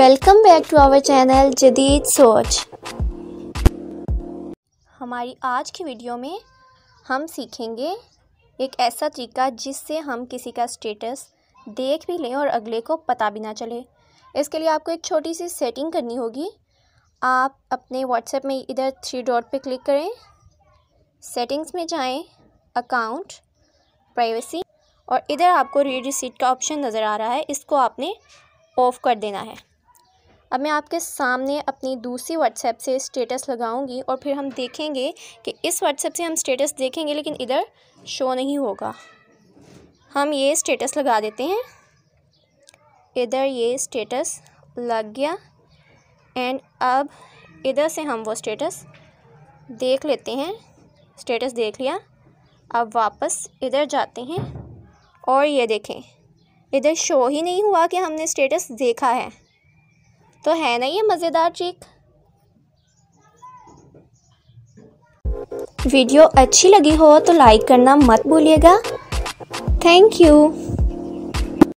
welcome back to our channel Jadeed Soch हमारी आज की वीडियो में हम सीखेंगे एक ऐसा तरीका जिससे हम किसी का स्टेटस देख भी लें और अगले को पता भी ना चले इसके लिए आपको एक छोटी सी सेटिंग करनी होगी आप अपने व्हाट्सएप में इधर थ्री डॉट पे क्लिक करें सेटिंग्स में जाएं अकाउंट प्राइवेसी और इधर आपको रीड रिसीट का ऑप्शन नज़र आ रहा है इसको आपने ऑफ़ कर देना है अब मैं आपके सामने अपनी दूसरी व्हाट्सएप से स्टेटस लगाऊंगी और फिर हम देखेंगे कि इस व्हाट्सएप से हम स्टेटस देखेंगे लेकिन इधर शो नहीं होगा हम ये स्टेटस लगा देते हैं इधर ये स्टेटस लग गया एंड अब इधर से हम वो स्टेटस देख लेते हैं स्टेटस देख लिया अब वापस इधर जाते हैं और ये देखें इधर शो ही नहीं हुआ कि हमने स्टेटस देखा है तो है ना ये मज़ेदार ट्रिक वीडियो अच्छी लगी हो तो लाइक करना मत भूलिएगा थैंक यू